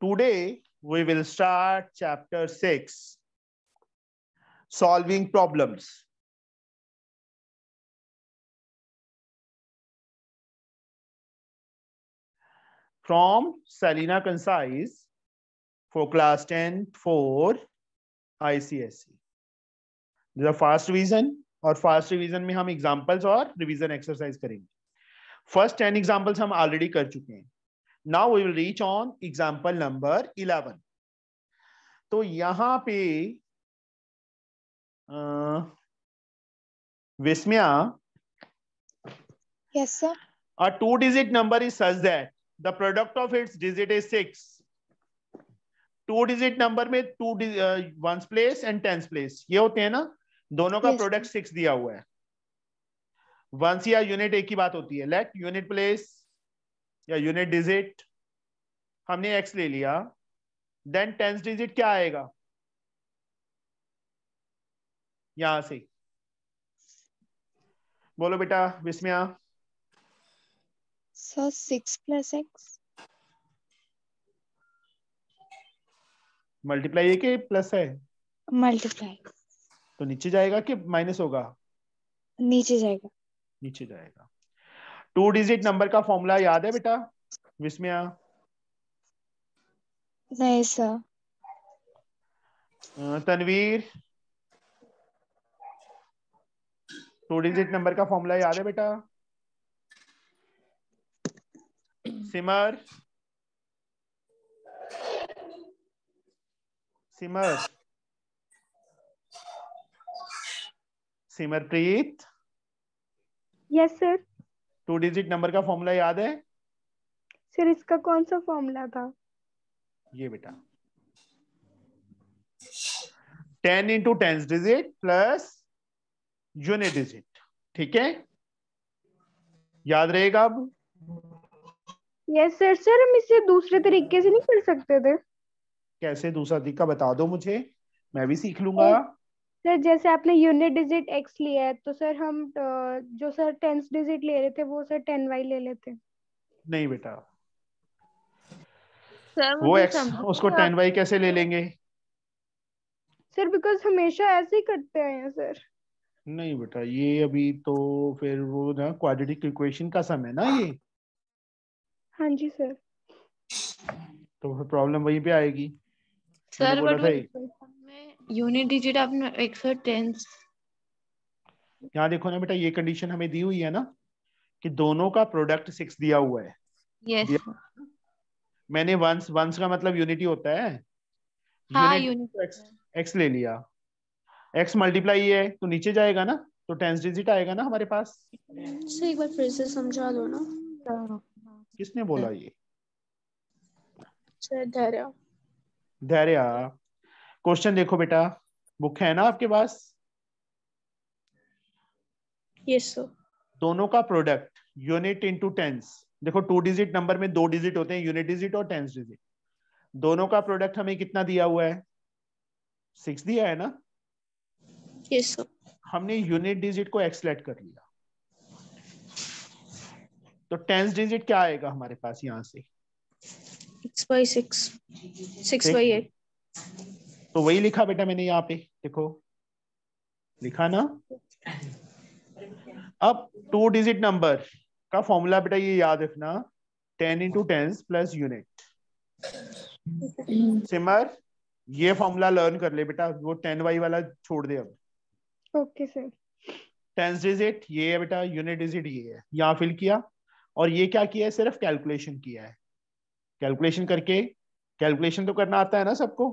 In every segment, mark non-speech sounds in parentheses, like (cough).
Today, we will start chapter 6 Solving Problems. From selina Concise for class 10 for ICSE. a fast revision or fast revision mein hum examples aur revision exercise karenge first 10 examples hum already kar chuke hain now we will reach on example number eleven तो यहां पे विस्म्या two digit number is such that the product of its digits is six two digit number में two ones place and tens place ये होते हैं ना दोनों का प्रोडक्ट सिक्स दिया हुआ है वंस या यूनिट एक ही बात होती है लेट यूनिट प्लेस या यूनिट डिजिट हमने एक्स ले लिया देन टेंस डिजिट क्या आएगा यहां से बोलो बेटा Vismaya sir six plus X multiply है कि प्लस है मल्टीप्लाई तो नीचे जाएगा कि माइनस होगा नीचे जाएगा नीचे जाएगा टू डिजिट नंबर का फॉर्मूला याद है बेटा विस्मया नहीं sir Tanveer two digit number का फॉर्मूला याद है बेटा Simar Simar Simarpreet yes sir two digit number का फॉर्मूला याद है सर इसका कौन सा फॉर्मूला था ये बेटा ten into tens digit plus unit digit ठीक है याद रहेगा अब यस सर सर हम इसे दूसरे तरीके से नहीं कर सकते थे कैसे दूसरा तरीका बता दो मुझे मैं भी सीख लूंगा ए, सर जैसे आपने यूनिट डिजिट एक्स लिया है तो सर हम जो सर टेंस डिजिट ले रहे थे वो सर टेन वाई ले लेते नहीं बेटा सर वो एक्स उसको टेन वाई कैसे ले लेंगे सर बिकॉज हमेशा ऐसे ही करते हैं सर नहीं बेटा ये अभी तो फिर वो ना क्वाड्रेटिक इक्वेशन का समय ना ये हाँ जी सर तो फिर प्रॉब्लम वहीं पे आएगी सर बट यूनिट डिजिट आपने 110 यहाँ देखो ना बेटा ये कंडीशन हमें दी हुई है ना कि दोनों का प्रोडक्ट सिक्स दिया हुआ है yes. मैंने वंस वंस का मतलब यूनिटी होता है हाँ, एक्स, एक्स ले लिया एक्स मल्टीप्लाई है तो नीचे जाएगा ना तो टेंस डिजिट आएगा ना हमारे पास से एक बार फिर से समझा दो ना किसने बोला ये अच्छा, धैर्य धैर्य क्वेश्चन देखो बेटा बुक है ना आपके पास yes, दोनों का प्रोडक्ट यूनिट इनटू टेंस देखो टू डिजिट नंबर में दो डिजिट होते हैं यूनिट डिजिट और टेंस डिजिट दोनों का प्रोडक्ट हमें कितना दिया हुआ है सिक्स दिया है ना yes, हमने यूनिट डिजिट को एक्सलेक्ट कर लिया तो टेंस डिजिट क्या आएगा हमारे पास यहाँ से six by six six by eight तो वही लिखा बेटा मैंने यहाँ पे देखो लिखा ना अब टू डिजिट नंबर का फॉर्मूला बेटा ये याद रखना ten into ten plus unit Simar ये फॉर्मूला लर्न कर ले बेटा वो टेन वाई वाला छोड़ दे अब ओके सर टेंस डिजिट ये है बेटा यूनिट डिजिट ये है यहाँ फिल किया और ये क्या किया है सिर्फ कैलकुलेशन किया है कैलकुलेशन करके कैलकुलेशन तो करना आता है ना सबको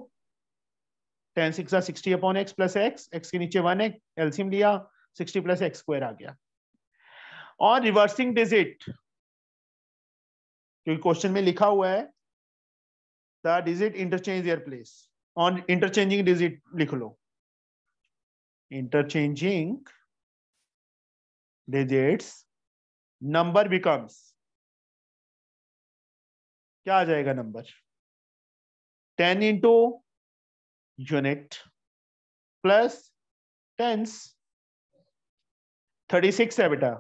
ten six sixty upon x plus X X के नीचे वन एक्स एल्सियम लिया सिक्सटी प्लस एक्स स्क्वायर आ गया और रिवर्सिंग डिजिट क्योंकि क्वेश्चन में लिखा हुआ है the digit interchange their place on interchanging digit लिख लो इंटरचेंजिंग डिजिट्स नंबर बिकम्स क्या आ जाएगा number ten into unit plus tens 36 है बेटा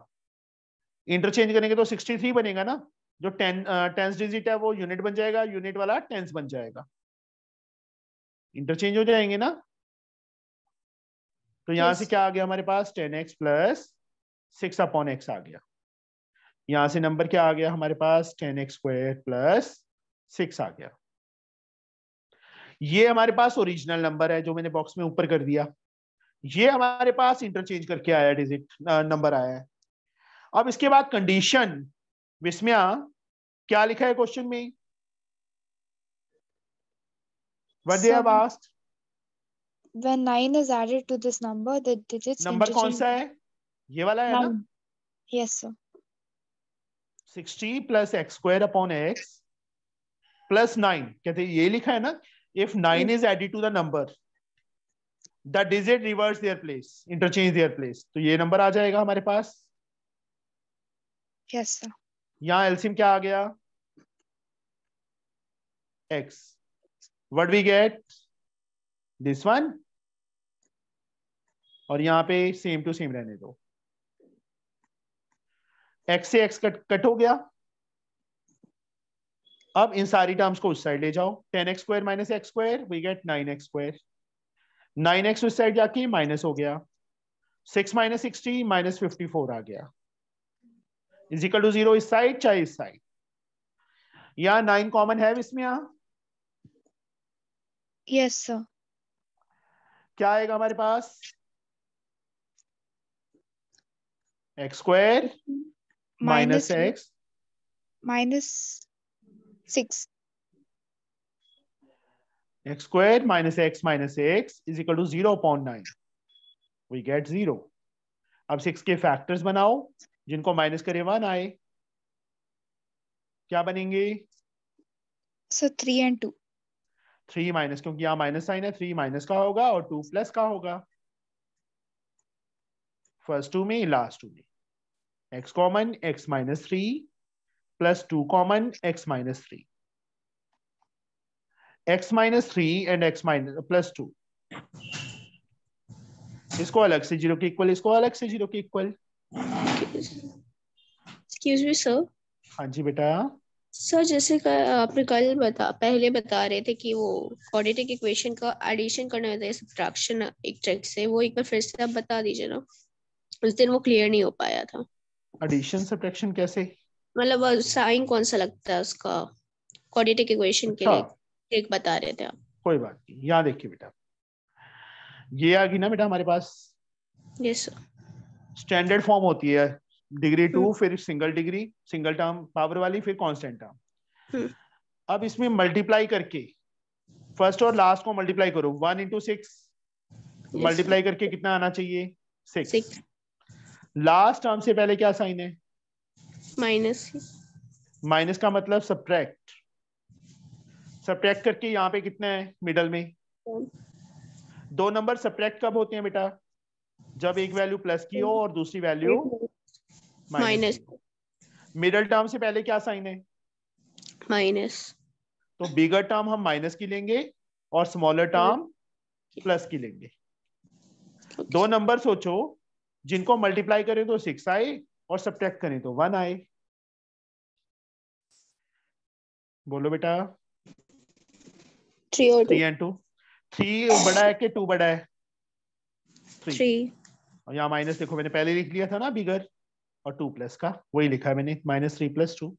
इंटरचेंज करेंगे तो 63 बनेगा ना जो टेन टेंस डिजिट है वो यूनिट बन जाएगा यूनिट वाला टेंस बन जाएगा इंटरचेंज हो जाएंगे ना तो यहां yes. से क्या आ गया हमारे पास ten x plus six upon X आ गया यहां से नंबर क्या आ गया हमारे पास ten x square plus six आ गया ये हमारे पास ओरिजिनल नंबर है जो मैंने बॉक्स में ऊपर कर दिया ये हमारे पास इंटरचेंज करके आया डिजिट नंबर आया है अब इसके बाद कंडीशन विस्मया क्या लिखा है क्वेश्चन में when is added to this number the digits number कौन सा है ये वाला है ना yes sir plus x square upon x plus कहते ये लिखा है ना if 9 is added to the number the digit reverse their place interchange their place to ye number aa jayega hamare paas yes sir yahan lcm kya aa gaya x what we get this one और यहां पे same to same रहने दो x से x cut cut हो गया अब इन सारी टर्म्स को उस साइड ले जाओ ten x square minus x square we get nine x square nine x उस साइड जाके माइनस हो गया six minus sixty minus fifty four आ गया इजिकल टू जीरो इस साइड चाहे इस साइड या नाइन कॉमन है इसमें यहां यस सर क्या आएगा हमारे पास x square minus x minus six. X squared minus x minus x is equal to zero upon nine. We get zero. अब सिक्स के factors बनाओ जिनको minus करे वन आए क्या बनेंगे so three and two three minus क्योंकि यहाँ माइनस साइन है थ्री माइनस का होगा और टू प्लस का होगा फर्स्ट टू में लास्ट टू में x common x minus three plus 2 common x minus 3 x minus 3 and x minus uh, plus 2 इसको अलग से जीरो के इक्वल इसको अलग से जीरो के इक्वल एक्सक्यूज मी सर हाँ जी बेटा सर जैसे आपने कल बता पहले बता रहे थे कि वो क्वाड्रेटिक इक्वेशन का एडिशन करना होता है सब्ट्रैक्शन एक ट्रिक से वो एक बार फिर से आप बता दीजिए ना उस दिन वो क्लियर नहीं हो पाया था एडिशन सब्ट्रैक्शन कैसे मतलब साइन कौन सा लगता है उसका क्वाड्रेटिक इक्वेशन के लिए अच्छा। एक बता रहे थे आप कोई बात नहीं यहाँ देखिए बेटा ये आ गई ना बेटा हमारे पास यस स्टैंडर्ड फॉर्म होती है डिग्री हम्म। टू फिर single degree single term power वाली फिर कांस्टेंट टर्म हम्म। अब इसमें मल्टीप्लाई करके फर्स्ट और लास्ट को मल्टीप्लाई करो वन इंटू सिक्स मल्टीप्लाई करके कितना आना चाहिए सिक्स लास्ट टर्म से पहले क्या साइन है माइनस माइनस का मतलब सब्ट्रैक्ट सब्ट्रैक्ट करके यहाँ पे कितना है मिडल में दो नंबर सब्ट्रैक्ट कब होते हैं बेटा जब एक वैल्यू प्लस की हो और दूसरी वैल्यू माइनस मिडल टर्म से पहले क्या साइन है माइनस तो बिगर टर्म हम माइनस की लेंगे और स्मॉलर टर्म प्लस की लेंगे okay. दो नंबर सोचो जिनको मल्टीप्लाई करें तो सिक्स आए और सब करें तो वन आए बोलो बेटा थ्री और थ्री एंड टू थ्री बड़ा है कि टू बड़ा है थ्री और यहाँ माइनस देखो मैंने पहले लिख लिया था ना बिगर और टू प्लस का वही लिखा है मैंने माइनस थ्री प्लस टू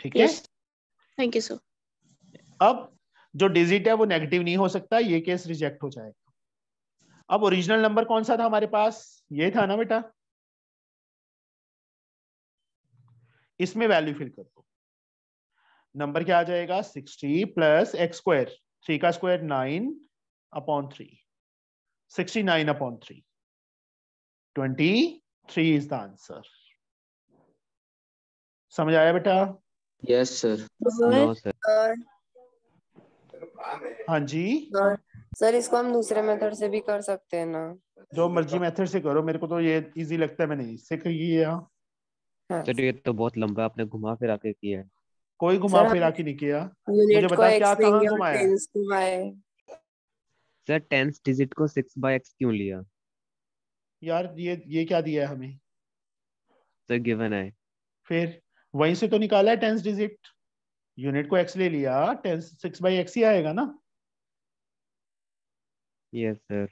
ठीक yes. है थैंक यू सर अब जो डिजिट है वो नेगेटिव नहीं हो सकता ये केस रिजेक्ट हो जाएगा अब ओरिजिनल नंबर कौन सा था हमारे पास ये था ना बेटा इसमें वैल्यू फिल कर दो नंबर क्या आ जाएगा sixty plus x square three का square nine upon three sixty nine upon three twenty three is the answer समझ आया बेटा यस सर uh, हाँ जी सर uh, इसको हम दूसरे मेथड से भी कर सकते हैं ना जो मर्जी मेथड से करो मेरे को तो ये इजी लगता है मैंने इससे किया हाँ। तो चलिए तो बहुत लंबा आपने घुमा फिरा के किया है कोई घुमा फिरा के नहीं किया मुझे बता क्या कहाँ घुमाया सर टेंस डिजिट को सिक्स बाय एक्स क्यों लिया यार ये ये क्या दिया है हमें सर गिवन है फिर वहीं से तो निकाला है टेंस डिजिट यूनिट को एक्स ले लिया टेंस सिक्स बाई एक्स ही आएगा ना यस yes, सर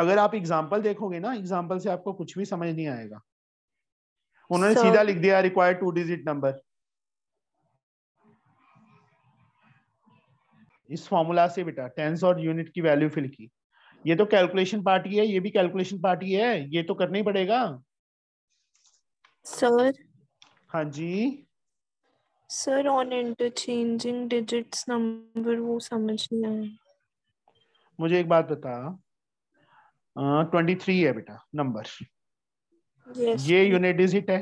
अगर आप एग्जांपल देखोगे ना एग्जांपल से आपको कुछ भी समझ नहीं आएगा उन्होंने so, सीधा लिख दिया रिक्वायर टू डिजिट नंबर इस फॉर्मूला से बेटा टेंस और यूनिट की वैल्यू फिल की ये तो कैलकुलेशन पार्टी है ये भी कैलकुलेशन पार्टी है ये तो करना ही पड़ेगा सर हाँ जी sir on interchanging digits number वो समझ नहीं आया मुझे एक बात बता ट्वेंटी थ्री है बेटा नंबर ये यूनिट डिजिट है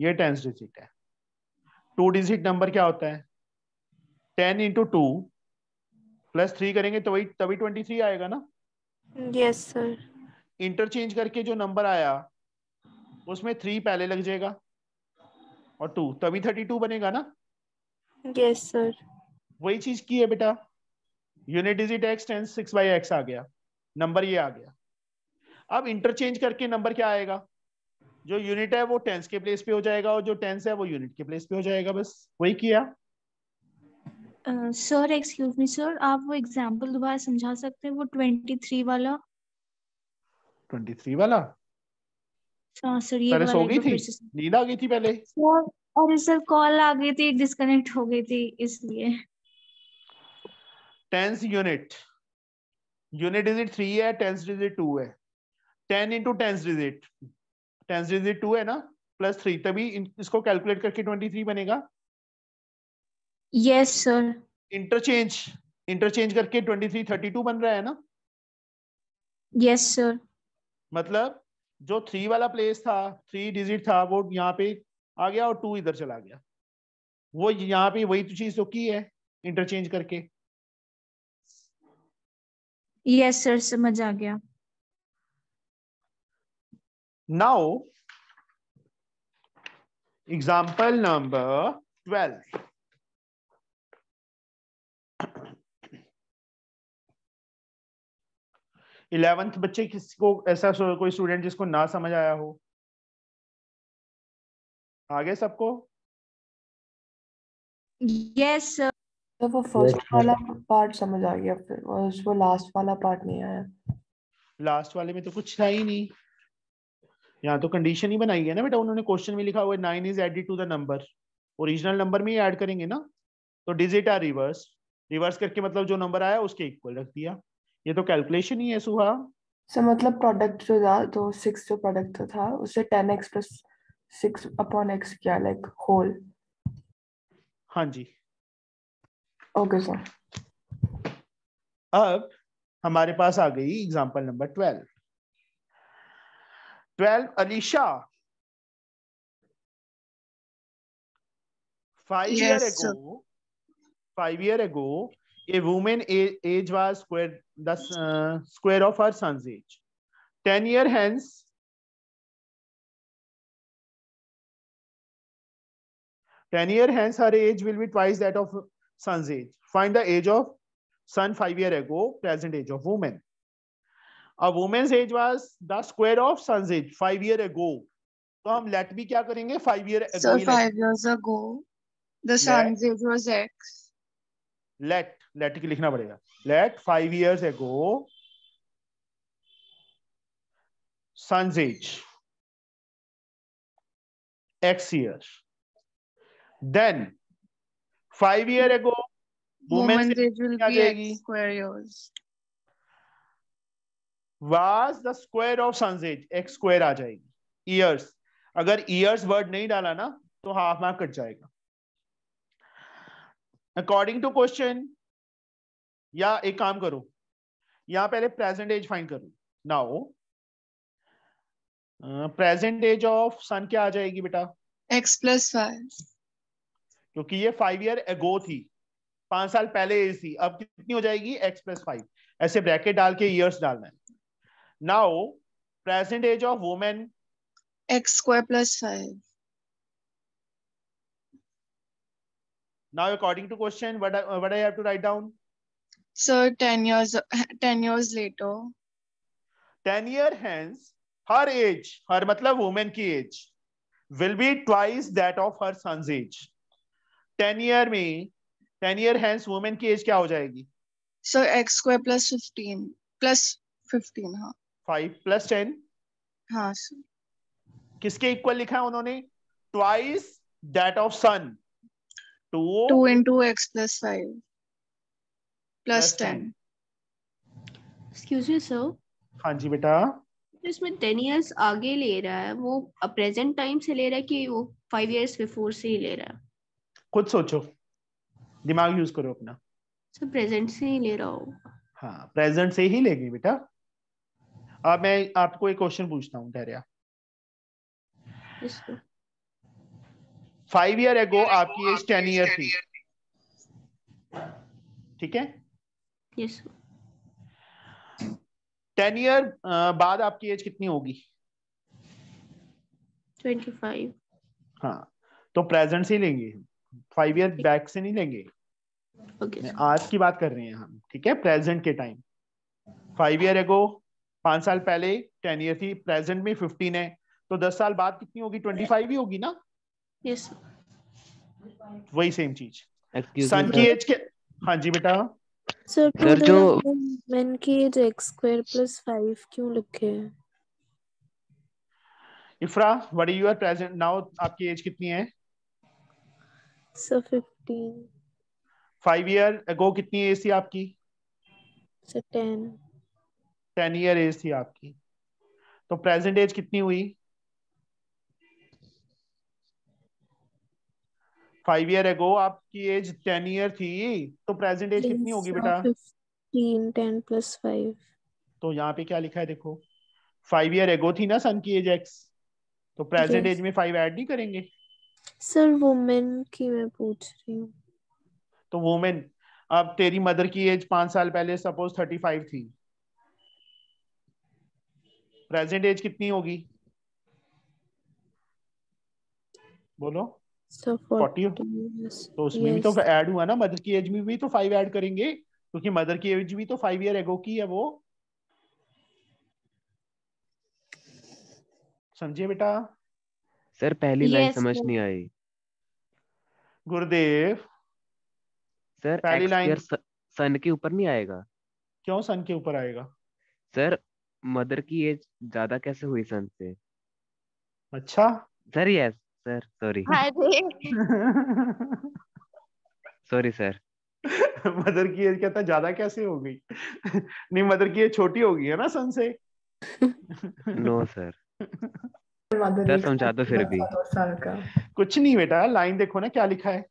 ये टेंस डिजिट है टू डिजिट नंबर क्या होता है ten into two plus three करेंगे तो वही तभी ट्वेंटी थ्री आएगा ना यस सर इंटरचेंज करके जो नंबर आया उसमें थ्री पहले लग जाएगा और टू तभी थर्टी टू बनेगा ना यस सर वही चीज की है बेटा unit digit x tens six by x आ गया नंबर ये आ गया अब इंटरचेंज करके नंबर क्या आएगा जो यूनिट है वो टेंस के प्लेस पे हो जाएगा और जो टेंस है वो यूनिट के प्लेस पे हो जाएगा बस वही किया सर एक्सक्यूज मी सर आप वो एग्जांपल दोबारा समझा सकते हैं वो 23 वाला 23 वाला हां सर ये वाला सो गई थी नींद आ गई थी पहले सर अरे सर कॉल आ गई थी डिस्कनेक्ट हो गई थी इसलिए टेंस यूनिट यूनिट डिजिट 3 है टेंस डिजिट 2 है ten 10 tens digit tens digit two है ना प्लस थ्री तभी इसको कैलकुलेट करके ट्वेंटी थ्री बनेगा यस सर इंटरचेंज इंटरचेंज करके ट्वेंटी थ्री थर्टी टू बन रहा है ना यस सर मतलब जो थ्री वाला प्लेस था थ्री डिजिट था वो यहाँ पे आ गया और टू इधर चला गया वो यहाँ पे वही तो चीज तो की है इंटरचेंज करके यस yes, सर समझ आ गया Now, example number 12. इलेवेंथ बच्चे किसको ऐसा कोई स्टूडेंट जिसको ना समझ आया हो आगे सबको यस yes, तो वो फर्स्ट वाला पार्ट समझ आ गया फिर वो लास्ट वाला पार्ट नहीं आया लास्ट वाले में तो कुछ था ही नहीं यहाँ तो कंडीशन ही बनाई है ना बेटा उन्होंने क्वेश्चन में लिखा हुआ है nine is added to the number original number में ही ऐड करेंगे ना तो डिजिट आर रिवर्स रिवर्स करके मतलब जो नंबर आया उसके इक्वल रख दिया ये तो कैलकुलेशन ही है सुहा सर मतलब प्रोडक्ट जो था तो सिक्स जो प्रोडक्ट था उससे ten x plus six upon x किया लाइक होल हाँ जी ओके सर अब हमारे पास आ गई example number twelve 12, Alisha. Five yes, years ago, sir. five year ago, a woman age, age was square, the uh, square of her son's age. 10 year hence, Ten year hence, her age will be twice that of son's age. Find the age of son five year ago, present age of woman. A woman's age was the square of son's age five year ago. तो हम let भी क्या करेंगे five year ago. So five years ago, the son's let, age was x. Let let की लिखना पड़ेगा. Let five years ago son's age x years. Then five year ago woman's age will be x square years. Was the square of son's x square आ जाएगी years अगर years word नहीं डाला ना तो हाफ मार्क कट जाएगा according to question या एक काम करो यहां पहले प्रेजेंट एज फाइंड करो now present age of son क्या आ जाएगी बेटा एक्स प्लस फाइव क्योंकि ये फाइव ईयर एगो थी पांच साल पहले एज थी अब कितनी हो जाएगी एक्स प्लस फाइव ऐसे ब्रैकेट डाल के ईयर्स डालना है Now, present age of woman? X square plus 5. Now, according to question, what I, uh, what I have to write down? Sir, so 10 years, (laughs) 10 years later. 10 year hence, her age, her matlab woman ki age, will be twice that of her son's age. 10 year me, 10 year hence woman की age क्या हो जाएगी? Sir, x square plus 15, plus 15 huh? Five plus ten हाँ किसके equal लिखा है उन्होंने twice that of son two two into x plus five plus ten excuse me sir हाँ जी बेटा इसमें टेन इयर्स आगे ले रहा है वो प्रेजेंट टाइम से ले रहा है कि वो फाइव इयर्स बिफोर से ही ले रहा है खुद सोचो दिमाग यूज करो अपना सर प्रेजेंट से ही ले रहा हो हाँ प्रेजेंट से ही लेगी बेटा अब मैं आपको एक क्वेश्चन पूछता हूँ धैर्या फाइव ईयर एगो आपकी एज टेन ईयर थी ठीक है टेन ईयर बाद आपकी एज कितनी होगी ट्वेंटी फाइव हाँ तो प्रेजेंट से लेंगे फाइव ईयर बैक से नहीं लेंगे okay, आज की बात कर रहे हैं हम ठीक है प्रेजेंट के टाइम फाइव ईयर एगो पांच साल पहले टेन ईयर थी प्रेजेंट में फिफ्टीन है तो दस साल बाद कितनी होगी ट्वेंटी फाइव ही होगी ना yes. वही सेम चीज सन की एज के हाँ जी बेटा सर सर जो मेन की age x square plus five क्यों लिखे है Ifra what you are present now आपकी एज कितनी है sir fifteen five year ago कितनी एज थी आपकी sir ten ten year age थी आपकी तो प्रेजेंट एज कितनी हुई फाइव ईयर एगो आपकी एज टेन ईयर थी तो प्रेजेंट एज कितनी होगी बेटा तो यहाँ पे क्या लिखा है देखो फाइव ईयर एगो थी ना सन की एज एक्स तो प्रेजेंट एज में फाइव ऐड नहीं करेंगे सर वुमेन की मैं पूछ रही हूँ तो वुमेन अब तेरी मदर की एज पांच साल पहले सपोज थर्टी फाइव थी प्रेजेंट एज कितनी होगी बोलो फोर्टी so, तो उसमें yes. भी तो ऐड हुआ ना मदर की एज में भी तो फाइव ऐड करेंगे क्योंकि तो मदर की एज भी तो फाइव ईयर एगो की है वो समझिए बेटा सर पहली लाइन yes, लाइन समझ नहीं आई गुरुदेव सर पहली लाइन सन के ऊपर नहीं आएगा क्यों सन के ऊपर आएगा सर मदर की एज ज्यादा कैसे हुई सन से अच्छा sir yes sir sorry sorry sir mother की एज कहता ज्यादा कैसे हो गई नहीं मदर की एज छोटी हो गई है ना सन से नो सर सर समझा दो तो फिर भी कुछ नहीं बेटा लाइन देखो ना क्या लिखा है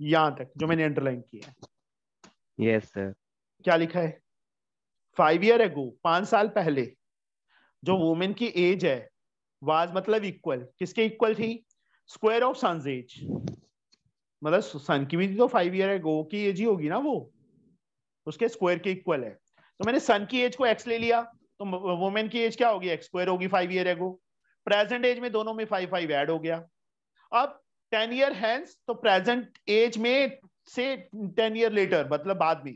यहां तक जो मैंने अंडरलाइन किया है यस सर क्या लिखा है फाइव ईयर एगो पांच साल पहले जो वुमेन की एज है वाज मतलब इक्वल किसके इक्वल थी स्क्वायर ऑफ सन एज मतलब सन की भी तो फाइव ईयर एगो की एज ही होगी ना वो उसके स्क्वायर के इक्वल है तो मैंने सन की एज को एक्स ले लिया तो वुमेन की एज क्या होगी एक्स स्क्वायर होगी five year ago present age में दोनों में फाइव फाइव एड हो गया अब टेन ईयर हैंस तो प्रेजेंट एज में से टेन ईयर लेटर मतलब बाद में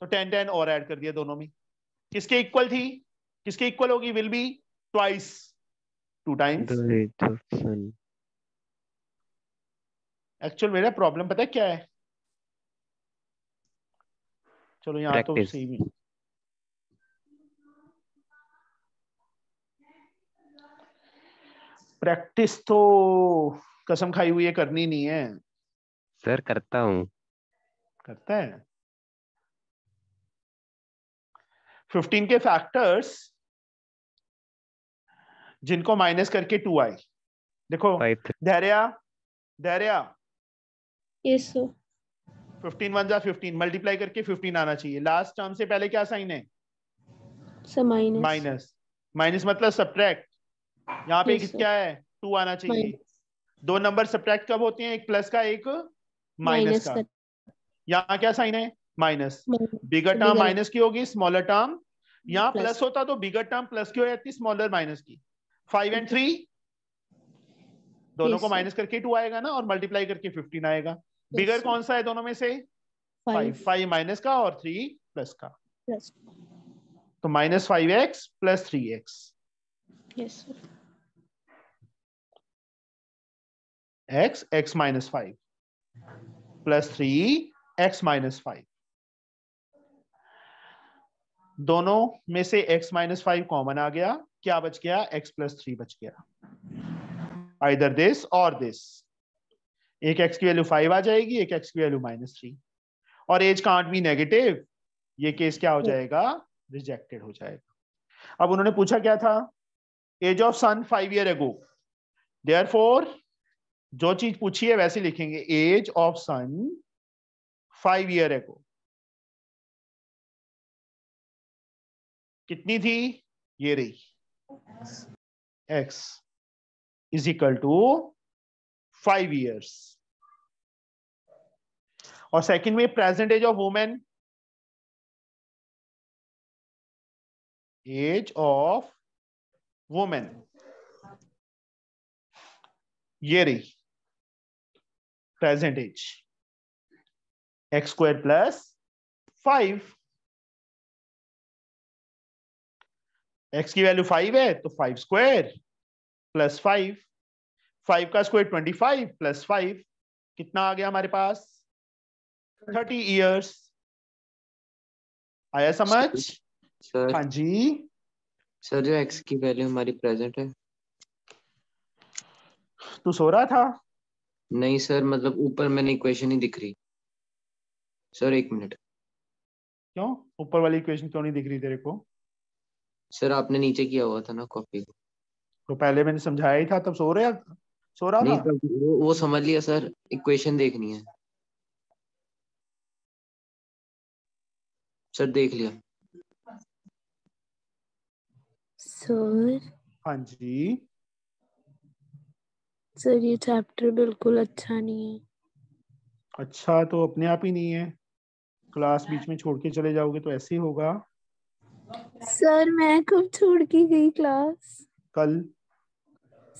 तो टेन टेन और ऐड कर दिया दोनों में किसके इक्वल थी किसके इक्वल होगी will be twice two times actual मेरा प्रॉब्लम पता है क्या है चलो यहाँ तो सही भी प्रैक्टिस तो कसम खाई हुई है करनी नहीं है सर करता हूँ करते हैं 15 के फैक्टर्स जिनको माइनस करके टू आई देखो Dhairya Dhairya yes fifteen one जा फिफ्टीन मल्टीप्लाई करके फिफ्टीन आना चाहिए लास्ट टर्म से पहले क्या साइन है माइनस माइनस मतलब सब्ट्रैक्ट यहाँ पे yes, क्या है टू आना चाहिए minus. दो नंबर सब्ट्रैक्ट कब होते हैं एक प्लस का एक माइनस का यहाँ क्या साइन है माइनस बिगर टर्म माइनस की होगी स्मॉलर टर्म यहाँ प्लस होता तो बिगर टर्म प्लस की हो जाती स्मॉलर माइनस की फाइव एंड थ्री दोनों को माइनस करके टू आएगा ना और मल्टीप्लाई करके फिफ्टीन आएगा बिगर कौन सा है दोनों में से फाइव फाइव माइनस का और थ्री प्लस का तो minus five x plus three x x x minus five plus three x minus five दोनों में से x माइनस फाइव कॉमन आ गया क्या बच गया x प्लस थ्री बच गया आइदर दिस और दिस एक x की वैल्यू फाइव आ जाएगी एक x की वैल्यू माइनस थ्री और एज कांट बी नेगेटिव ये केस क्या हो जाएगा रिजेक्टेड हो जाएगा अब उन्होंने पूछा क्या था age of son five year ago there जो चीज पूछी है वैसे लिखेंगे age of son five year ago कितनी थी ये रही x is equal to five years और सेकंड में present age of women age of women ये रही present age x square plus five x की वैल्यू फाइव है तो five square plus five five का square twenty five plus five कितना आ गया हमारे पास थर्टी इयर्स आया समझ सर हाँ जी सर जो एक्स की वैल्यू हमारी प्रेजेंट है तू सो रहा था नहीं सर मतलब ऊपर मैंने इक्वेशन ही दिख रही सर एक मिनट क्यों ऊपर वाली इक्वेशन क्यों नहीं दिख रही तेरे को सर आपने नीचे किया हुआ था ना कॉपी को तो पहले मैंने समझाया ही था तब सो रहे सो रहा नहीं था वो, वो समझ लिया सर इक्वेशन देखनी है सर देख लिया सर हाँ जी सर ये चैप्टर बिल्कुल अच्छा नहीं है अच्छा तो अपने आप ही नहीं है क्लास बीच में छोड़ के चले जाओगे तो ऐसे ही होगा सर मैं कब छोड़ के गई क्लास कल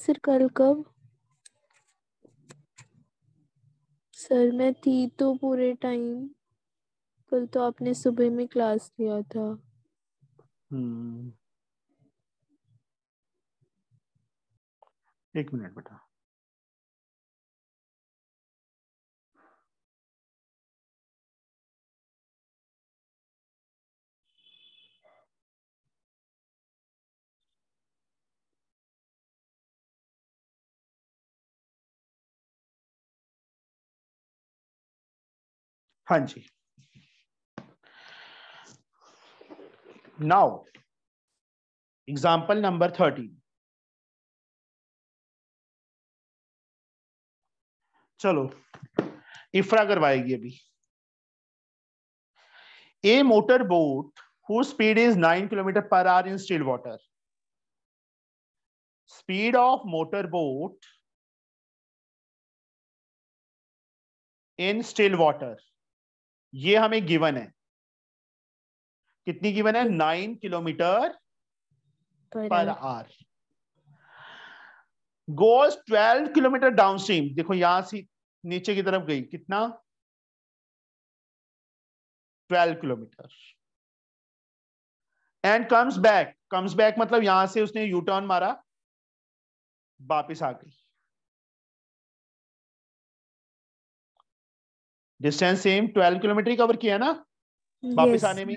सर कल कब सर मैं थी तो पूरे टाइम कल तो आपने सुबह में क्लास लिया था हम्म एक मिनट बेटा हाँ जी नाउ एग्जाम्पल नंबर थर्टीन चलो इफ्रा करवाएगी अभी a motor boat whose speed is nine kilometre per hour in still water speed of motor boat in still water ये हमें गिवन है कितनी गिवन है nine kilometre per hour goes twelve kilometre downstream देखो यहां से नीचे की तरफ गई कितना twelve kilometre and comes back comes back मतलब यहां से उसने यू टर्न मारा वापिस आ गई डिस्टेंस सेम ट्वेल्व किलोमीटर ही कवर किया ना वापस yes. आने में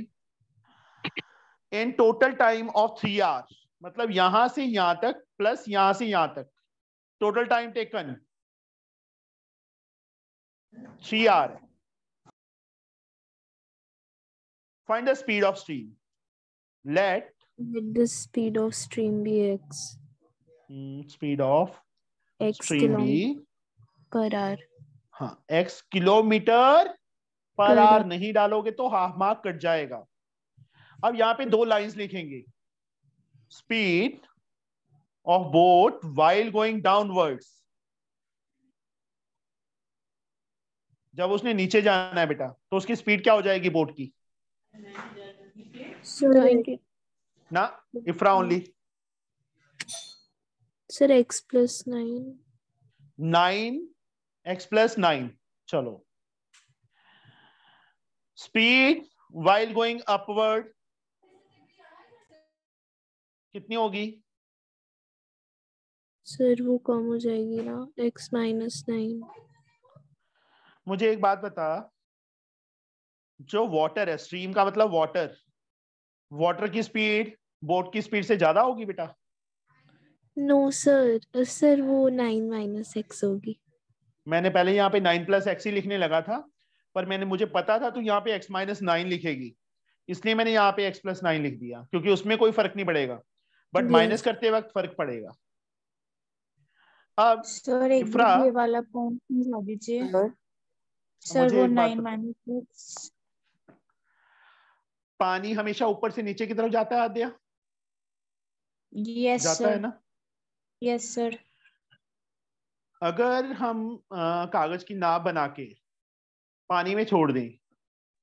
in total time of three hours मतलब यहां से यहां तक प्लस यहां से यहां तक total time taken three hour find the speed of stream let the speed of stream be x mm, speed of x stream be per hour हाँ एक्स किलोमीटर पर आर नहीं डालोगे तो हाफ मार्क कट जाएगा अब यहाँ पे दो lines लिखेंगे speed of boat while going downwards जब उसने नीचे जाना है बेटा तो उसकी स्पीड क्या हो जाएगी बोट की ना Ifra only sir x plus nine nine x plus nine चलो स्पीड वाइल गोइंग अपवर्ड कितनी होगी सर वो कम हो जाएगी ना x माइनस नाइन मुझे एक बात बता जो वाटर है स्ट्रीम का मतलब वाटर वाटर की स्पीड बोट की स्पीड से ज्यादा होगी बेटा नो सर सर वो नाइन माइनस एक्स होगी मैंने पहले यहाँ पे नाइन प्लस एक्स ही लिखने लगा था पर मैंने मुझे पता था तो यहाँ पे एक्स माइनस नाइन लिखेगी इसलिए मैंने यहाँ पे एक्स प्लस नाइन लिख दिया क्योंकि उसमें कोई फर्क नहीं पड़ेगा बट माइनस करते वक्त फर्क पड़ेगा अब सर एक वाला पॉइंट पानी हमेशा ऊपर से नीचे की तरफ जाता है आद्या यस yes, जाता sir. है ना यस yes, सर अगर हम कागज की नाव बना के पानी में छोड़ दें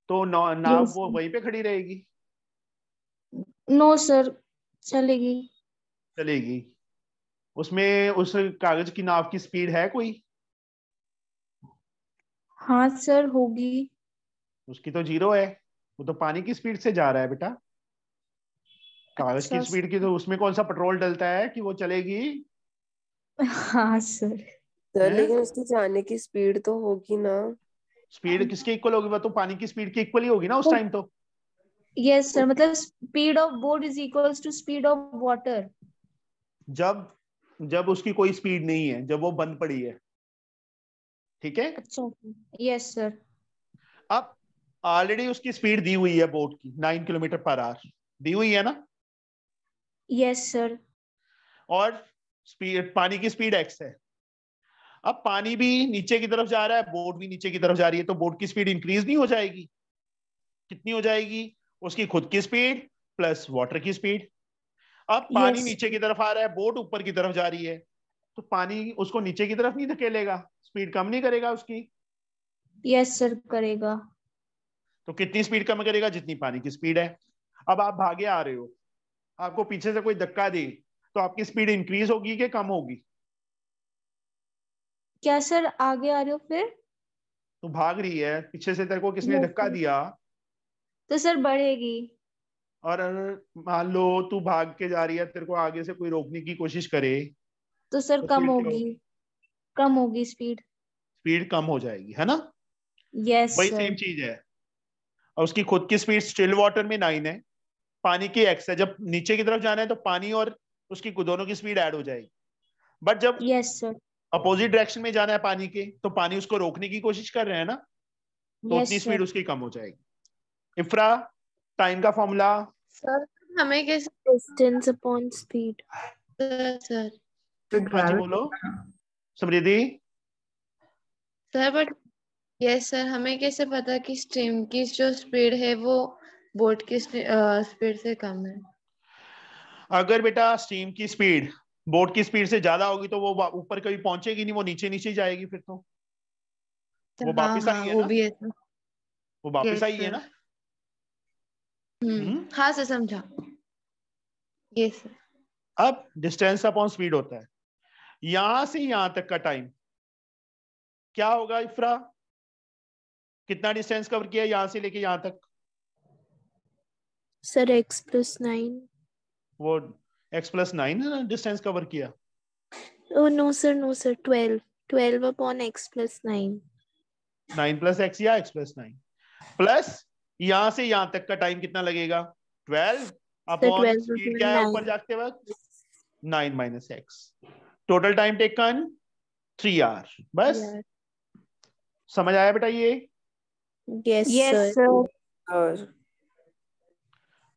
तो नाव वो वहीं पे खड़ी रहेगी नो सर चलेगी चलेगी उसमें उस कागज की नाव की स्पीड है कोई हाँ सर होगी उसकी तो जीरो है वो तो पानी की स्पीड से जा रहा है बेटा कागज अच्छा, की स्पीड की तो उसमें कौन सा पेट्रोल डलता है कि वो चलेगी हाँ सर सर लेकिन उसकी जाने की स्पीड तो होगी ना स्पीड किसके इक्वल होगी वो तो पानी की स्पीड के इक्वल ही होगी ना उस टाइम तो यस सर मतलब speed of boat is equals to speed of water जब जब उसकी कोई स्पीड नहीं है जब वो बंद पड़ी है ठीक है अच्छा यस सर अब ऑलरेडी उसकी स्पीड दी हुई है बोट की नाइन किलोमीटर पर आवर दी हुई है ना यस सर और स्पीड पानी की स्पीड एक्स है अब पानी भी नीचे की तरफ जा रहा है बोट भी नीचे की तरफ जा रही है तो बोट की स्पीड इंक्रीज नहीं हो जाएगी कितनी हो जाएगी उसकी खुद की स्पीड प्लस वाटर की स्पीड अब पानी yes. नीचे की तरफ आ रहा है बोट ऊपर की तरफ जा रही है तो पानी उसको नीचे की तरफ नहीं धकेलेगा स्पीड कम नहीं करेगा उसकी यस yes, सर करेगा तो कितनी स्पीड कम करेगा जितनी पानी की स्पीड है अब आप भागे आ रहे हो आपको पीछे से कोई धक्का दे तो आपकी स्पीड इंक्रीज होगी कि कम होगी क्या सर आगे आ रहे हो फिर तो भाग रही है पीछे से तेरे को किसने धक्का दिया तो सर बढ़ेगी और मान लो तू भाग के जा रही है तेरे को आगे से कोई रोकने की कोशिश करे तो सर तो कम होगी कम होगी स्पीड स्पीड कम हो जाएगी है ना यस वही सेम चीज है और उसकी खुद की स्पीड स्टिल वाटर में नाइन है पानी की एक्स है जब नीचे की तरफ जाना है तो पानी और उसकी दोनों की स्पीड ऐड हो जाएगी बट जब यस सर अपोजिट डायरेक्शन में जाना है पानी के तो पानी उसको रोकने की कोशिश कर रहे हैं ना तो yes, उतनी स्पीड उसकी कम हो जाएगी इफ्रा टाइम का फॉर्मूला सर हमें कैसे डिस्टेंस अपॉन स्पीड सर बोलो Samriddhi sir but yes sir हमें कैसे पता कि स्ट्रीम की जो स्पीड है वो बोट की स्पीड से कम है अगर बेटा स्टीम की स्पीड बोट की स्पीड से ज्यादा होगी तो वो ऊपर कभी पहुंचेगी नहीं वो नीचे नीचे जाएगी फिर तो, तो वो वापिस आई है वो वापिस आई है ना हम्म, हम्म। हाँ सर समझा यस अब डिस्टेंस अपॉन स्पीड होता है यहां से यहां तक का टाइम क्या होगा इफ्रा कितना डिस्टेंस कवर किया यहां से लेके यहां तक सर एक्स प्लस नाइन वो x plus nine distance cover किया oh no sir no sir 12 upon या प्लस से तक का टाइम कितना लगेगा अपॉन स्पीड क्या है ऊपर जाते वक्त टोटल टाइम टेकन बस समझ आया बेटा ये यस सर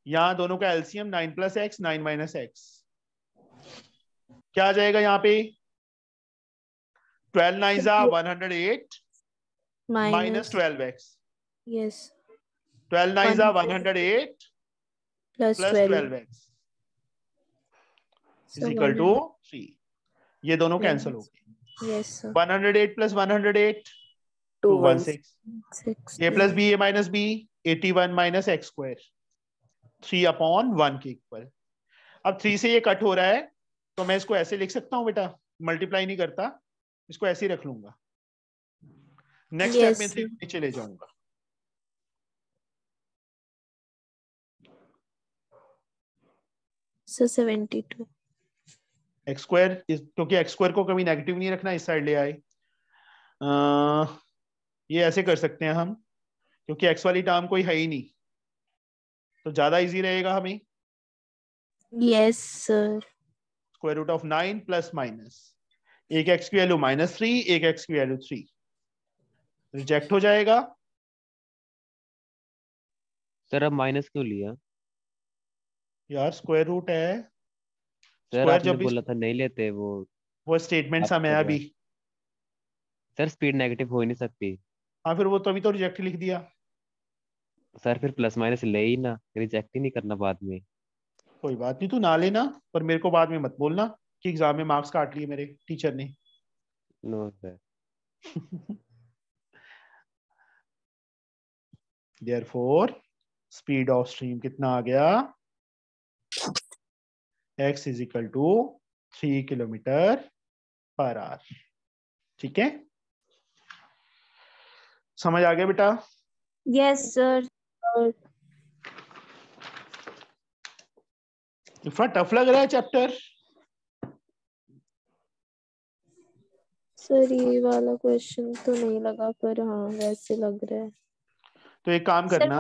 यहां दोनों का LCM nine plus x nine minus x क्या आ जाएगा यहाँ पे twelve nines one hundred eight minus twelve x yes twelve nines one hundred eight plus twelve x is equal to three ये दोनों कैंसिल हो गए one hundred eight plus one hundred eight two one six a plus b a minus b eighty one minus x square three upon one के equal अब three से ये cut हो रहा है तो मैं इसको ऐसे लिख सकता हूँ बेटा मल्टीप्लाई नहीं करता इसको ऐसे ही रख लूंगा नेक्स्ट स्टेप yes. में थ्री नीचे ले जाऊंगा क्योंकि को कभी नेगेटिव नहीं रखना इस साइड ले आए आ, ये ऐसे कर सकते हैं हम क्योंकि एक्स वाली टर्म कोई है ही नहीं तो ज्यादा इजी रहेगा हमें yes sir square root of nine plus minus एक एक्स की वैल्यू माइनस थ्री एक एक्स की वैल्यू थ्री रिजेक्ट हो जाएगा सर अब माइनस क्यों लिया यार स्क्वायर रूट है सर आपने जब बोला था नहीं लेते वो वो स्टेटमेंट सा मैं अभी सर स्पीड नेगेटिव हो ही नहीं सकती हाँ फिर वो तो अभी तो रिजेक्ट लिख दिया सर फिर प्लस माइनस ले ही ना रिजेक्ट ही नहीं करना बाद में कोई बात नहीं तू ना लेना पर मेरे को बाद में मत बोलना कि एग्जाम में मार्क्स काट लिए मेरे टीचर ने no sir therefore speed of stream कितना आ गया x is equal to three kilometre per hour ठीक है समझ आ गया बेटा यस सर इतना टफ लग रहा है चैप्टर सर ये वाला क्वेश्चन तो नहीं लगा पर हाँ वैसे लग रहा है तो एक काम करना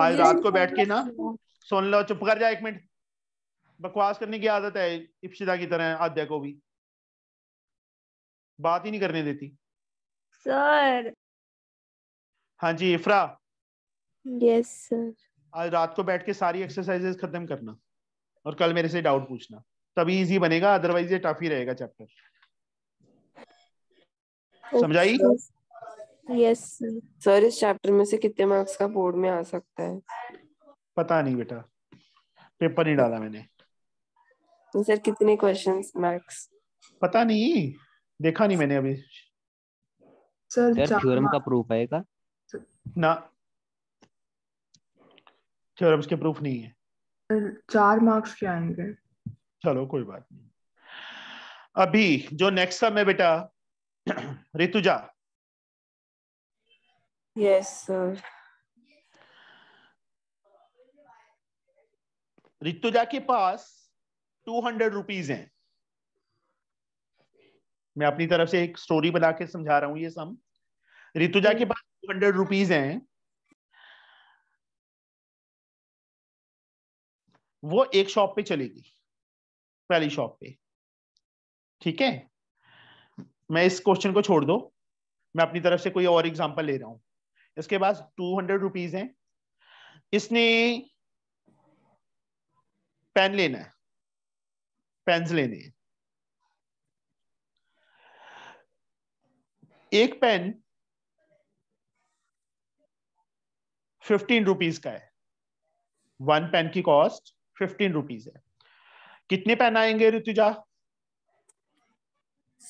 आज रात को बैठ के ना सुन लो चुप कर जा एक मिनट बकवास करने की आदत है इफ्शिता की तरह आद्या को भी बात ही नहीं करने देती सर हाँ जी इफ्रा यस सर आज रात को बैठ के सारी एक्सरसाइजेस खत्म करना और कल मेरे से डाउट पूछना तभी इजी बनेगा अदरवाइज ये टफ ही रहेगा चैप्टर समझाई यस सर इस चैप्टर में से कितने मार्क्स का बोर्ड में आ सकता है पता नहीं बेटा पेपर नहीं डाला मैंने सर कितने क्वेश्चंस मार्क्स पता नहीं देखा नहीं मैंने अभी सर थ्योरम का प्रूफ आएगा ना थ्योरम्स के प्रूफ नहीं है चार मार्क्स के आएंगे चलो कोई बात नहीं अभी जो नेक्स्ट सम है बेटा ऋतुजा यस सर ऋतुजा के पास टू हंड्रेड रुपीज है मैं अपनी तरफ से एक स्टोरी बना के समझा रहा हूँ ये सम ऋतुजा के पास टू हंड्रेड रुपीज हैं वो एक शॉप पे चलेगी पहली शॉप पे ठीक है मैं इस क्वेश्चन को छोड़ दो मैं अपनी तरफ से कोई और एग्जांपल ले रहा हूं इसके पास टू हंड्रेड रुपीज है इसने पेन लेना है पेन्स लेने हैं एक पेन फिफ्टीन रुपीज का है वन पेन की कॉस्ट फिफ्टीन रुपीज है कितने पेन आएंगे ऋतुजा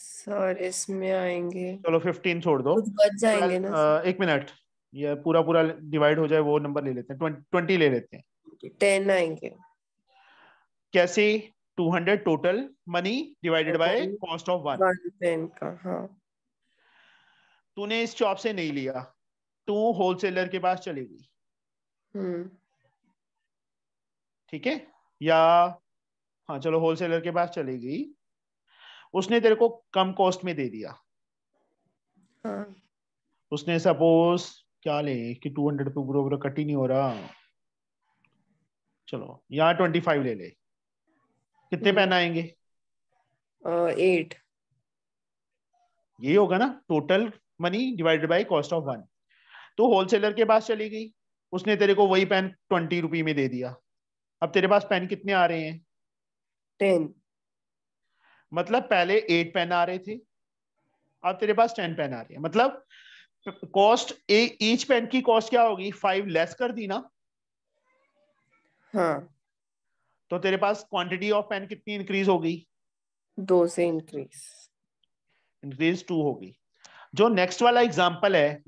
सर इसमें आएंगे चलो फिफ्टीन छोड़ दो बच जाएंगे ना आ, एक मिनट ये पूरा पूरा डिवाइड हो जाए वो नंबर ले लेते हैं ट्वेंटी ले लेते हैं टेन आएंगे कैसे two hundred total money divided by cost of one pen का हाँ तूने इस शॉप से नहीं लिया तू होलसेलर के पास चली गई हम्म। ठीक है या हाँ चलो होलसेलर के पास चली गई उसने तेरे को कम कॉस्ट में दे दिया हाँ। उसने सपोज क्या ले कि टू हंड्रेड पे पूरा पूरा कट ही नहीं हो रहा चलो यहाँ ट्वेंटी फाइव ले ले कितने हम्म। पेन आएंगे एट ये होगा ना total money divided by cost of one तो होलसेलर के पास चली गई उसने तेरे को वही पेन ट्वेंटी रुपी में दे दिया अब तेरे पास पेन कितने आ रहे हैं टेन मतलब पहले एट पेन आ रहे थे अब तेरे पास टेन पेन आ रहे हैं मतलब कॉस्ट ईच पेन की कॉस्ट क्या होगी फाइव लेस कर दी ना हाँ तो तेरे पास क्वांटिटी ऑफ पेन कितनी इंक्रीज हो गई दो से इंक्रीज इंक्रीज टू हो गई जो नेक्स्ट वाला एग्जाम्पल है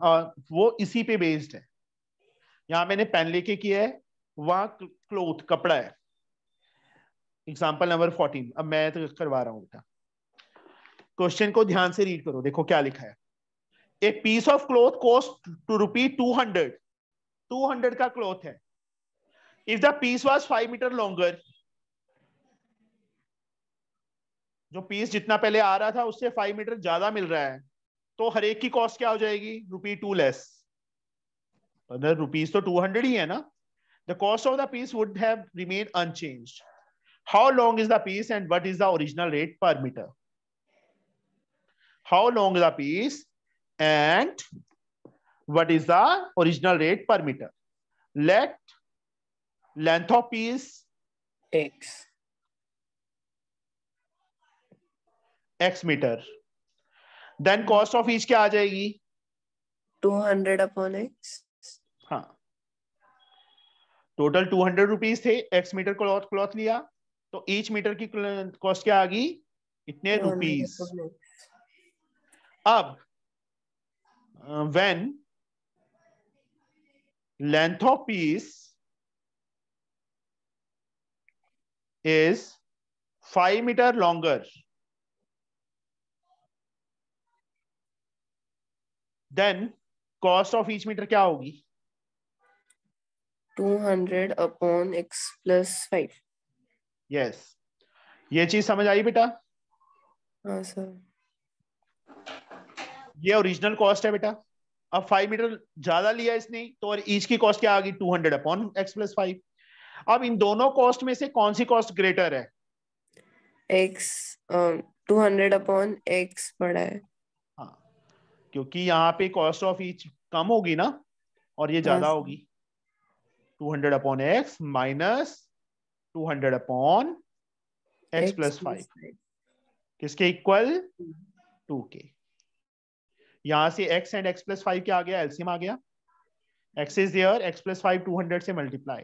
वो इसी पे बेस्ड है यहाँ मैंने पेन लेके किया है वहां क्लोथ कपड़ा है एग्जाम्पल नंबर फोर्टीन अब मैं तो करवा रहा हूं बेटा क्वेश्चन को ध्यान से रीड करो देखो क्या लिखा है a piece of cloth cost two rupee two hundred two hundred का क्लोथ है if the piece was five metre longer जो पीस जितना पहले आ रहा था उससे फाइव मीटर ज्यादा मिल रहा है तो हर एक की कॉस्ट क्या हो जाएगी रुपी टू लेस रुपीज तो टू हंड्रेड तो ही है ना the cost of the piece would have remained unchanged. How long is the piece and what is the original rate per meter? How long is the piece and what is the original rate per meter? Let length of piece x x meter. Then cost of each क्या आ जाएगी? 200 upon x. Total two hundred rupees थे x metre cloth cloth लिया तो each metre की cost क्या आ गई इतने रुपीज अब when length of piece is five metre longer than cost of each metre क्या होगी yes ये चीज समझ आई बेटा हाँ सर ये ओरिजिनल कॉस्ट है बेटा अब फाइव मीटर ज्यादा लिया इसने तो और ईच की कॉस्ट क्या आ गई two hundred upon x plus five अब इन दोनों कॉस्ट में से कौन सी कॉस्ट ग्रेटर है x two hundred upon x बड़ा है हाँ क्योंकि यहाँ पे कॉस्ट ऑफ ईच कम होगी ना और ये हाँ, ज्यादा होगी 200 upon x minus 200 upon x, x plus five किसके इक्वल टू hmm. के यहां से x and x plus five क्या आ गया एल्सियम आ गया x is there x plus five two hundred से multiply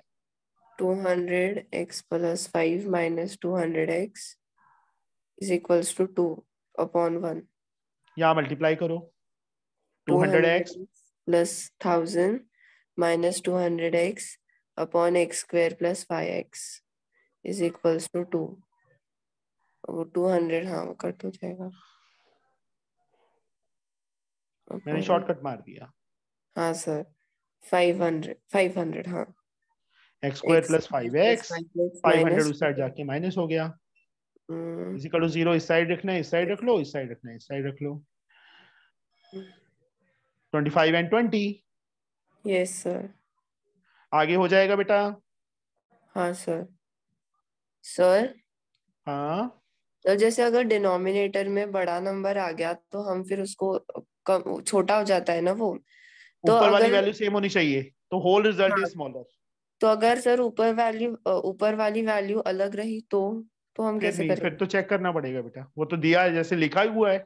two hundred x plus five minus two hundred x is equal to two upon one यहाँ मल्टीप्लाई करो two hundred x plus thousand minus two hundred x upon x square plus five x is equals to to वो two hundred हाँ वो cut हो तो जाएगा मैंने shortcut मार दिया हाँ sir five hundred five hundred हाँ x square plus five x five hundred उस साइड जाके माइनस हो गया इजिकल टू जीरो इस साइड रखना है इस साइड रख लो इस साइड रखना है इस साइड रख लो twenty five and twenty yes sir आगे हो जाएगा बेटा हाँ सर सर हाँ तो जैसे अगर डिनोमिनेटर में बड़ा नंबर आ गया तो हम फिर उसको कम छोटा हो जाता है ना वो तो ऊपर वाली वैल्यू सेम होनी चाहिए तो होल रिजल्ट इज स्मॉलर तो अगर सर ऊपर वैल्यू ऊपर वाली वैल्यू अलग रही तो तो हम कैसे करें फिर तो चेक करना पड़ेगा बेटा वो तो दिया है जैसे लिखा हुआ है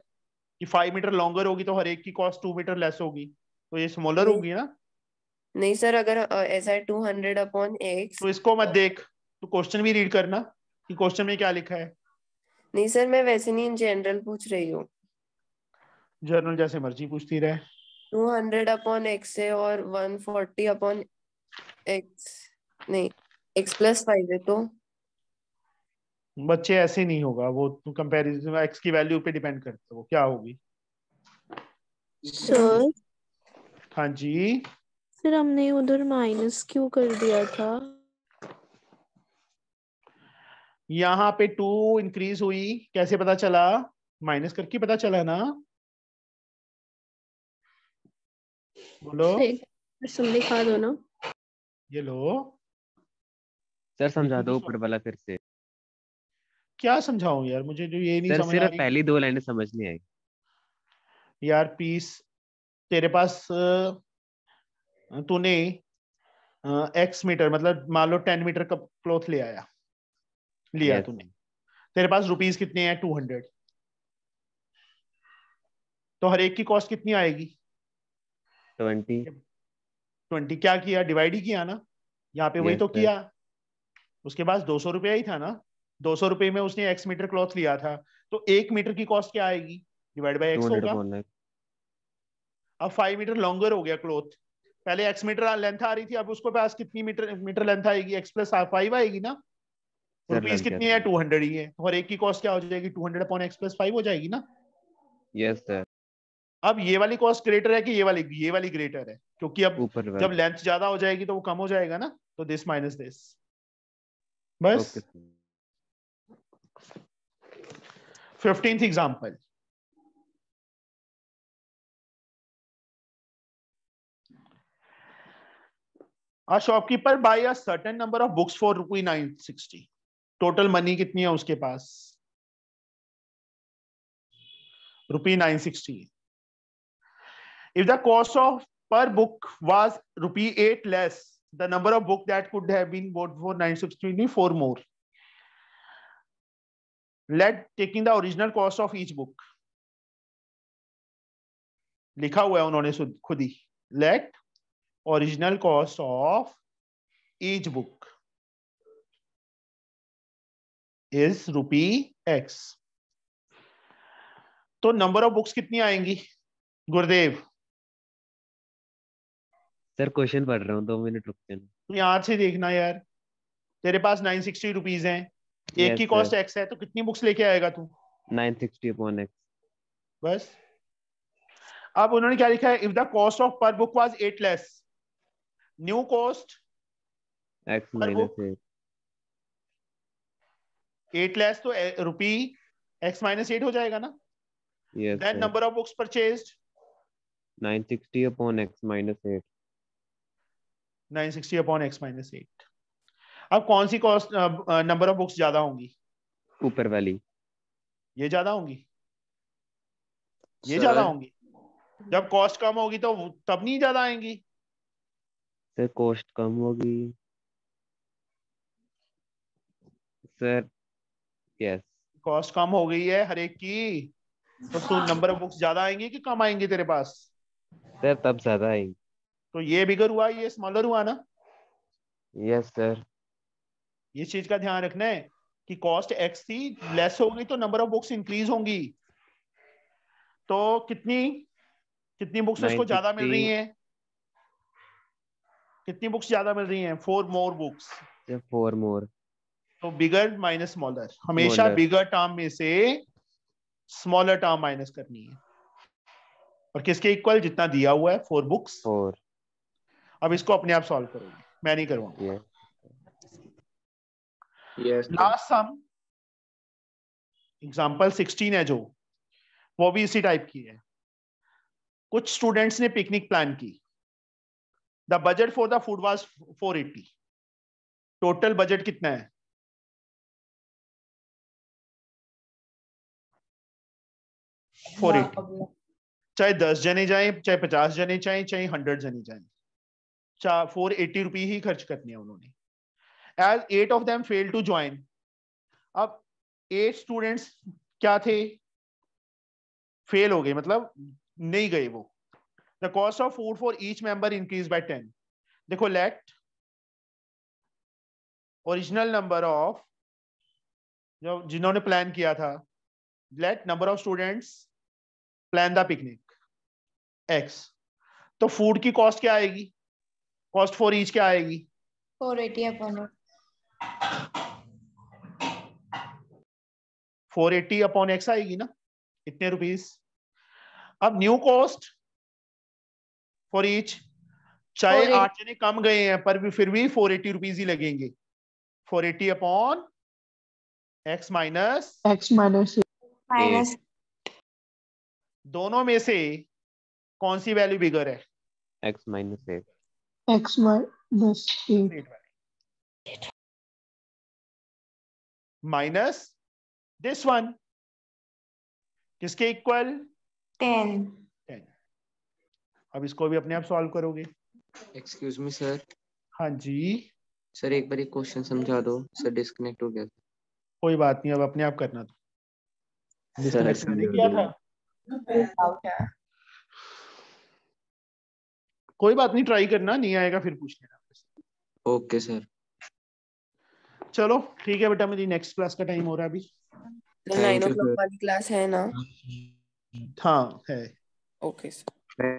कि फाइव मीटर लॉन्गर होगी तो हर एक की कॉस्ट टू मीटर लेस होगी तो ये स्मॉलर हम्म। होगी ना नहीं सर अगर ऐसा टू हंड्रेड अपॉन एक्स तो इसको मत देख तो क्वेश्चन भी रीड करना कि क्वेश्चन में क्या लिखा है नहीं सर मैं वैसे नहीं इन जनरल पूछ रही हूँ जनरल जैसे मर्जी पूछती रहे 200 अपॉन एक्स है और 140 अपॉन एक्स नहीं एक्स प्लस फाइव है तो बच्चे ऐसे नहीं होगा वो कंपैरिजन तो एक्स की वैल्यू पे डिपेंड करता है वो क्या होगी सर हाँ जी फिर हमने उधर माइनस क्यों कर दिया था यहाँ पे टू इंक्रीज हुई कैसे पता चला माइनस करके पता चला ना बोलो लिखा दो ना ये लो सर समझा दो ऊपर वाला फिर से क्या समझाऊं यार मुझे जो तो ये नहीं सर, समझ सिर्फ पहली दो लाइनें समझ नहीं आई यार पीस तेरे पास हाँ, तूने एक्स हाँ, मीटर मतलब मान लो टेन मीटर का क्लोथ ले आया लिया yes. तूने तेरे पास रुपीज कितने हैं टू हंड्रेड तो हर एक की कॉस्ट कितनी आएगी ट्वेंटी ट्वेंटी क्या किया डिवाइड ही किया ना यहाँ पे yes, वही तो sir. किया उसके पास दो सौ रुपया ही था ना दो सौ रुपये में उसने एक्स मीटर क्लॉथ लिया था तो एक मीटर की कॉस्ट क्या आएगी डिवाइड बाई एक्स होगा अब फाइव मीटर लॉन्गर हो गया क्लॉथ पहले एक्स मीटर लेंथ आ रही थी अब उसको पास कितनी मीटर मीटर लेंथ आएगी एक्स प्लस फाइव आएगी ना रुपीज कितनी है टू हंड्रेड ही है और एक की कॉस्ट क्या हो जाएगी two hundred upon x plus five हो जाएगी ना यस सर अब ये वाली कॉस्ट ग्रेटर है कि ये वाली ये वाली ग्रेटर है क्योंकि अब जब लेंथ ज्यादा हो जाएगी तो वो कम हो जाएगा ना तो दिस माइनस दिस बस fifteenth example a shopkeeper buy a certain number of books for rupee 960 total money kitni hai uske paas rupee 960 if the cost of per book was rupee 8 less the number of book that could have been bought for 960 be four more let taking the original cost of each book लिखा हुआ है उन्होंने खुद ही let original cost of each book is rupee x तो number of books कितनी आएंगी गुरुदेव सर क्वेश्चन पढ़ रहा हूँ दो मिनट रुक जाना तो यहाँ से देखना यार तेरे पास नाइन सिक्सटी रुपीज है एक yes, की कॉस्ट एक्स है तो कितनी बुक्स लेके आएगा तू नाइन सिक्सटी अपॉन एक्स बस अब उन्होंने क्या लिखा है if the cost of per book was eight less new cost x minus eight less तो रुपी एक्स माइनस एट हो जाएगा ना then number of books purchased 960 upon x minus 8 960 upon x minus eight अब कौन सी cost number of books ज्यादा होंगी ऊपर वाली ये ज्यादा होंगी ये ज्यादा होंगी जब कॉस्ट कम होगी तो तब नहीं ज्यादा आएंगी सर कॉस्ट कम होगी सर यस कॉस्ट कम हो गई है हर एक की तो तू नंबर ऑफ बुक्स ज्यादा आएंगी कि कम आएंगी तेरे पास सर तब ज्यादा आएंगे तो ये बिगर हुआ ये स्मॉलर हुआ ना यस सर ये चीज का ध्यान रखना है कि कॉस्ट एक्स थी लेस होगी तो नंबर ऑफ बुक्स इंक्रीज होंगी तो कितनी कितनी बुक्स इसको ज्यादा मिल रही हैं कितनी बुक्स ज्यादा मिल रही हैं four more books four more तो बिगर माइनस स्मॉलर हमेशा बिगर टर्म में से स्मॉलर टर्म माइनस करनी है और किसके इक्वल जितना दिया हुआ है फोर बुक्स फोर अब इसको अपने आप सॉल्व करोगे मैं नहीं करूंगा लास्ट सम एग्जाम्पल सिक्सटीन है जो वो भी इसी टाइप की है कुछ स्टूडेंट्स ने पिकनिक प्लान की the budget for the food was four eighty total budget कितना है फोर एटी चाहे दस जने जाए चाहे पचास जने जाए चाहे हंड्रेड जने जाए फोर एटी रुपी ही खर्च करनी है उन्होंने as eight of them fail to join अब एट स्टूडेंट्स क्या थे फेल हो गए मतलब नहीं गए वो the cost of food for each member increased by 10 देखो let ओरिजिनल नंबर ऑफ जो जिन्होंने प्लान किया था let number of students plan the picnic x तो फूड की कॉस्ट क्या आएगी कॉस्ट फॉर ईच क्या आएगी four eighty upon four eighty upon x आएगी ना इतने रुपीस अब न्यू कॉस्ट फॉर ईच चाहे आठ जने कम गए हैं पर भी फिर भी फोर एटी रुपीज ही लगेंगे four eighty upon x minus x minus minus दोनों में से कौन सी वैल्यू बिगर है x minus eight x minus eight minus this one किसके इक्वल टेन अब इसको भी अपने आप सॉल्व करोगे एक्सक्यूज मी सर हाँ जी सर एक बार एक क्वेश्चन समझा दो सर डिस्कनेक्ट हो गया कोई बात नहीं अब अपने आप करना था तो। कोई बात नहीं ट्राई करना नहीं आएगा फिर पूछ लेना ओके सर चलो ठीक है बेटा मेरी नेक्स्ट क्लास का टाइम हो रहा अभी क्लास तो है ना हाँ है ओके सर